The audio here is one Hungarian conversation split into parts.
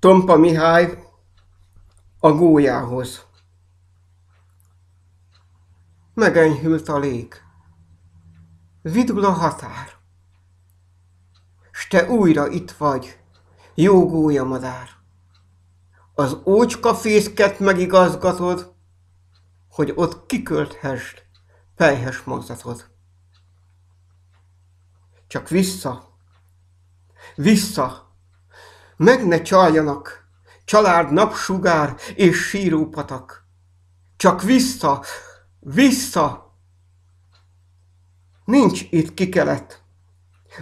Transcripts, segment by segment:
Tompa Mihály a gólyához. Megenyhült a lég, vidul a határ, s te újra itt vagy, jó madár. Az ócska fészket megigazgatod, hogy ott kikölthesd pelyhes mozdatod. Csak vissza, vissza, meg ne csaljanak, család napsugár és sírópatak. Csak vissza, vissza! Nincs itt kikelet,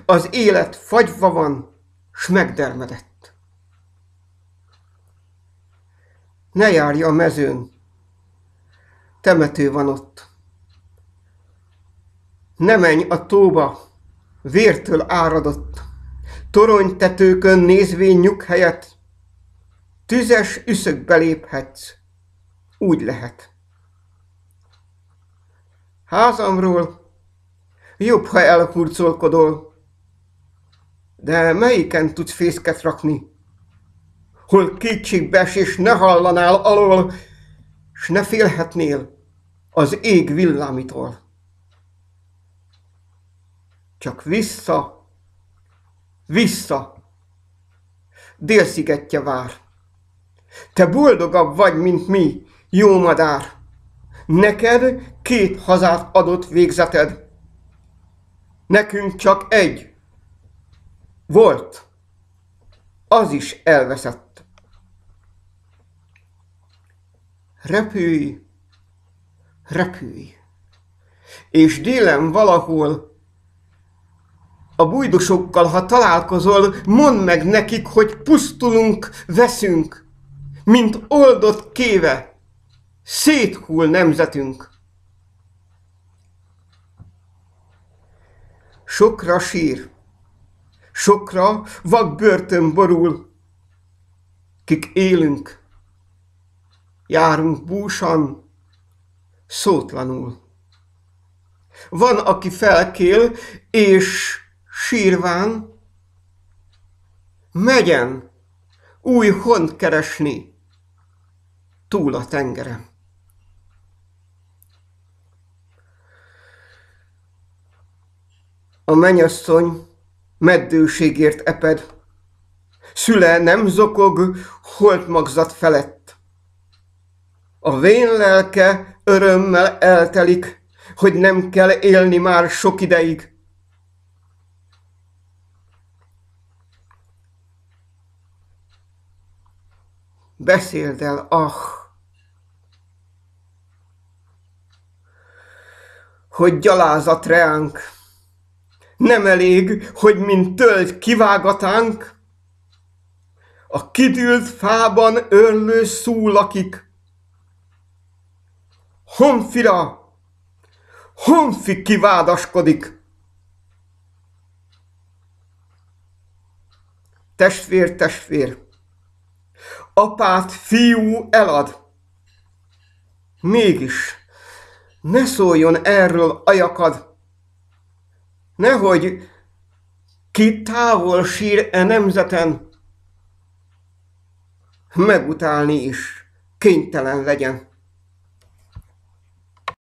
az élet fagyva van, s megdermedett. Ne járj a mezőn, temető van ott. Ne menj a tóba, vértől áradott toronytetőkön nézvén nyug helyett, tüzes üszökbe léphetsz. Úgy lehet. Házamról jobb, ha elhurcolkodol, de melyiken tudsz fészket rakni? Hol kétségbes, és ne hallanál alól, s ne félhetnél az ég villámitól. Csak vissza vissza! Délszigetje vár. Te boldogabb vagy, mint mi, jó madár. Neked két hazát adott végzeted. Nekünk csak egy. Volt. Az is elveszett. Repülj, repülj. És délen valahol a bujdusokkal, ha találkozol, mondd meg nekik, hogy pusztulunk, veszünk, mint oldott kéve. Széthull nemzetünk. Sokra sír, sokra vak börtön borul, kik élünk, járunk búsan, szótlanul. Van, aki felkél, és sírván, megyen új hont keresni túl a tengeren. A mennyasszony meddőségért eped, szüle nem zokog holt magzat felett. A vén lelke örömmel eltelik, hogy nem kell élni már sok ideig, Beszéld el, ah! Hogy gyalázat reánk, nem elég, hogy mint tölt kivágatánk, a kidült fában örlő szú lakik. Honfira, honfi kivádaskodik. Testvér, testvér, apát fiú elad. Mégis, ne szóljon erről ajakad, nehogy ki távol sír e nemzeten, megutálni is kénytelen legyen.